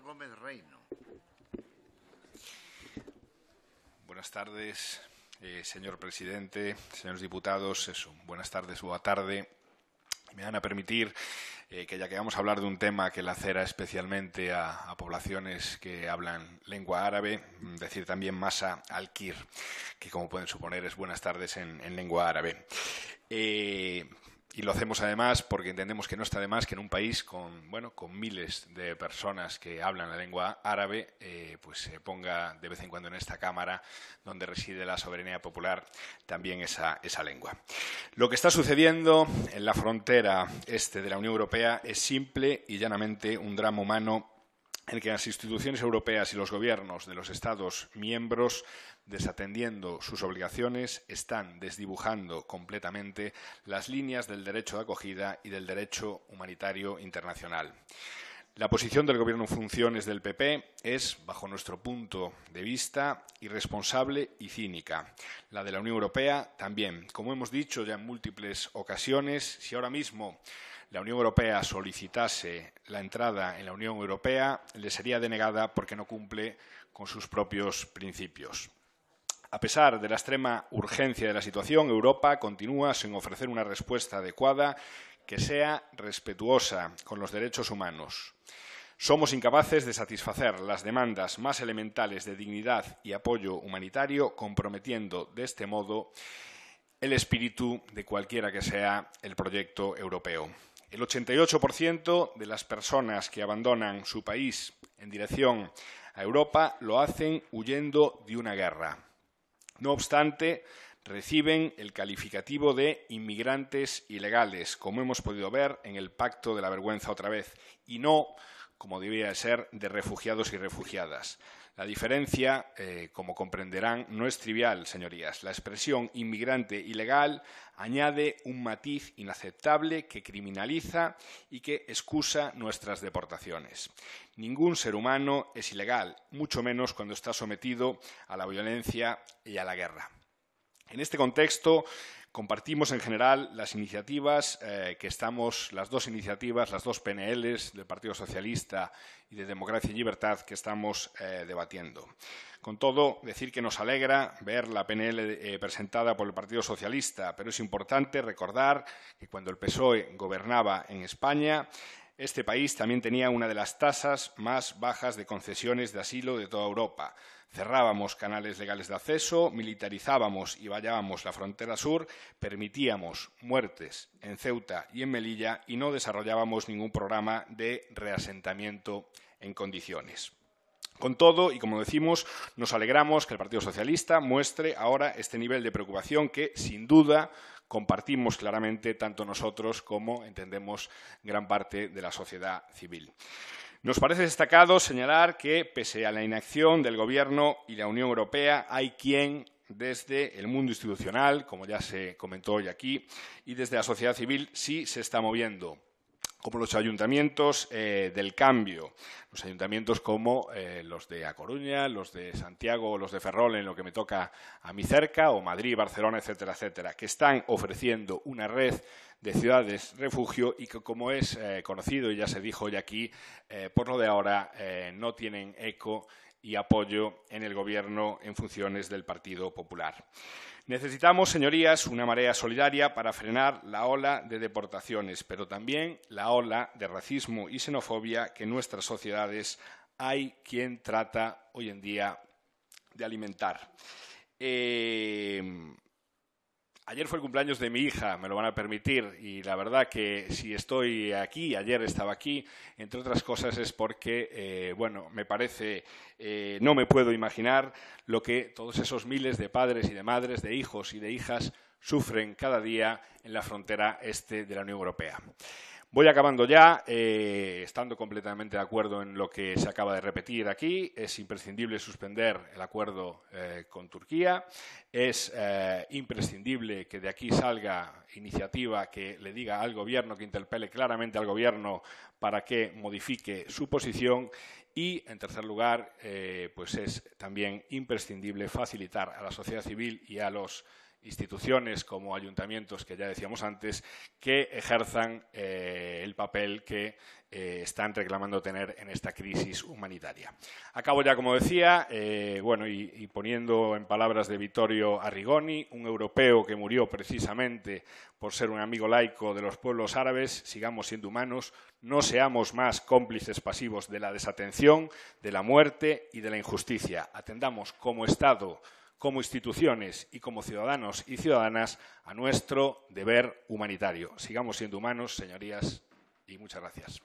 Gómez Reino. Buenas tardes, eh, señor presidente, señores diputados. Eso, buenas tardes, buena tarde. Me van a permitir eh, que ya que vamos a hablar de un tema que lacera especialmente a, poblaciones que hablan lengua árabe, mm, decir también masa al-kir, que como pueden suponer es buenas tardes en, lengua árabe. Eh, y lo hacemos además porque entendemos que no está de más que en un país con bueno con miles de personas que hablan la lengua árabe eh, pues se ponga de vez en cuando en esta cámara donde reside la soberanía popular también esa lengua lo que está sucediendo en la frontera este de la Unión Europea es simple y llanamente un drama humano en que las instituciones europeas y los gobiernos de los Estados miembros, desatendiendo sus obligaciones, están desdibujando completamente las líneas del derecho de acogida y del derecho humanitario internacional. La posición del Gobierno en funciones del PP es, bajo nuestro punto de vista, irresponsable y cínica. La de la Unión Europea también. Como hemos dicho ya en múltiples ocasiones, si ahora mismo la Unión Europea solicitase la entrada en la Unión Europea, le sería denegada porque no cumple con sus propios principios. A pesar de la extrema urgencia de la situación, Europa continúa sin ofrecer una respuesta adecuada que sea respetuosa con los derechos humanos. Somos incapaces de satisfacer las demandas más elementales de dignidad y apoyo humanitario, comprometiendo de este modo el espíritu de cualquiera que sea el proyecto europeo. El 88% de las personas que abandonan su país en dirección a Europa lo hacen huyendo de una guerra. No obstante, reciben el calificativo de inmigrantes ilegales, como hemos podido ver en el Pacto de la Vergüenza otra vez, y no, como debía ser, de refugiados y refugiadas. La diferencia, eh, como comprenderán, no es trivial, señorías. La expresión inmigrante ilegal añade un matiz inaceptable que criminaliza y que excusa nuestras deportaciones. Ningún ser humano es ilegal, mucho menos cuando está sometido a la violencia y a la guerra. En este contexto, compartimos en general las iniciativas eh, que estamos, las dos iniciativas, las dos PNLs del Partido Socialista y de Democracia y Libertad que estamos eh, debatiendo. Con todo, decir que nos alegra ver la PNL eh, presentada por el Partido Socialista, pero es importante recordar que cuando el PSOE gobernaba en España, este país también tenía una de las tasas más bajas de concesiones de asilo de toda Europa. Cerrábamos canales legales de acceso, militarizábamos y vallábamos la frontera sur, permitíamos muertes en Ceuta y en Melilla y no desarrollábamos ningún programa de reasentamiento en condiciones. Con todo, y como decimos, nos alegramos que el Partido Socialista muestre ahora este nivel de preocupación que, sin duda, compartimos claramente tanto nosotros como entendemos gran parte de la sociedad civil. Nos parece destacado señalar que, pese a la inacción del Gobierno y la Unión Europea, hay quien desde el mundo institucional, como ya se comentó hoy aquí, y desde la sociedad civil, sí se está moviendo como los ayuntamientos eh, del cambio, los ayuntamientos como eh, los de A Coruña, los de Santiago, los de Ferrol, en lo que me toca a mí cerca, o Madrid, Barcelona, etcétera, etcétera, que están ofreciendo una red de ciudades refugio y que, como es eh, conocido y ya se dijo hoy aquí, por lo de ahora no tienen eco y apoyo en el Gobierno en funciones del Partido Popular. Necesitamos, señorías, una marea solidaria para frenar la ola de deportaciones, pero también la ola de racismo y xenofobia que en nuestras sociedades hay quien trata hoy en día de alimentar. Eh, Ayer fue el cumpleaños de mi hija, me lo van a permitir, y la verdad que si estoy aquí, ayer estaba aquí, entre otras cosas es porque, eh, bueno, me parece, eh, no me puedo imaginar lo que todos esos miles de padres y de madres, de hijos y de hijas sufren cada día en la frontera este de la Unión Europea. Voy acabando ya, eh, estando completamente de acuerdo en lo que se acaba de repetir aquí. Es imprescindible suspender el acuerdo eh, con Turquía. Es eh, imprescindible que de aquí salga iniciativa que le diga al Gobierno, que interpele claramente al Gobierno para que modifique su posición. Y, en tercer lugar, pues es también imprescindible facilitar a la sociedad civil y a los instituciones como ayuntamientos, que ya decíamos antes, que ejerzan eh, el papel que eh, están reclamando tener en esta crisis humanitaria. Acabo ya, como decía, eh, bueno, y, y, poniendo en palabras de Vittorio Arrigoni, un europeo que murió precisamente por ser un amigo laico de los pueblos árabes, sigamos siendo humanos, no seamos más cómplices pasivos de la desatención, de la muerte y de la injusticia. Atendamos como Estado como instituciones y como ciudadanos y ciudadanas a nuestro deber humanitario. Sigamos siendo humanos, señorías, y muchas gracias.